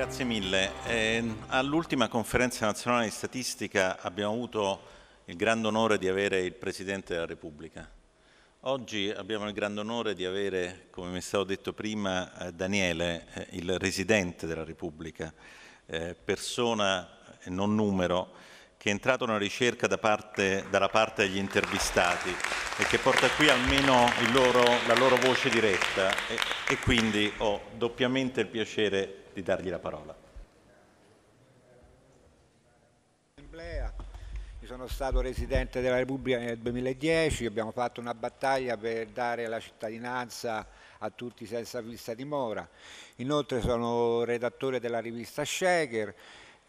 Grazie mille. Eh, all'ultima conferenza nazionale di statistica abbiamo avuto il grande onore di avere il Presidente della Repubblica. Oggi abbiamo il grande onore di avere, come mi è stato detto prima, eh, Daniele, eh, il Residente della Repubblica, eh, persona eh, non numero, che è entrato una ricerca da parte, dalla parte degli intervistati e che porta qui almeno loro, la loro voce diretta e, e quindi ho doppiamente il piacere di dargli la parola. Io sono stato residente della Repubblica nel 2010, abbiamo fatto una battaglia per dare la cittadinanza a tutti senza vista dimora. Inoltre sono redattore della rivista Shaker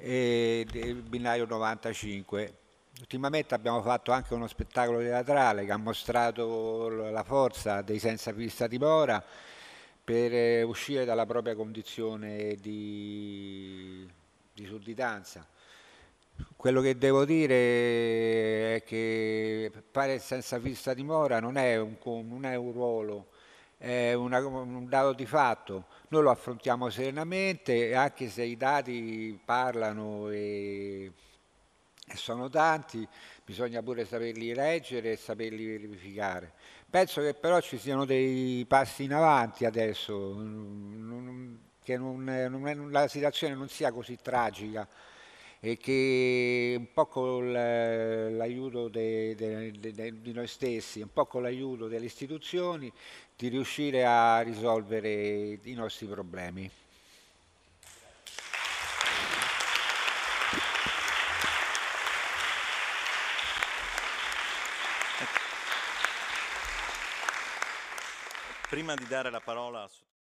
e del binario 95. Ultimamente abbiamo fatto anche uno spettacolo teatrale che ha mostrato la forza dei senza di mora per eh, uscire dalla propria condizione di, di sudditanza. Quello che devo dire è che fare senza fissa dimora non è un, non è un ruolo è una, un dato di fatto. Noi lo affrontiamo serenamente, anche se i dati parlano e, e sono tanti, bisogna pure saperli leggere e saperli verificare. Penso che però ci siano dei passi in avanti adesso, che non, non è, la situazione non sia così tragica e che un po' con l'aiuto di noi stessi, un po' con l'aiuto delle istituzioni, di riuscire a risolvere i nostri problemi. Prima di dare la parola al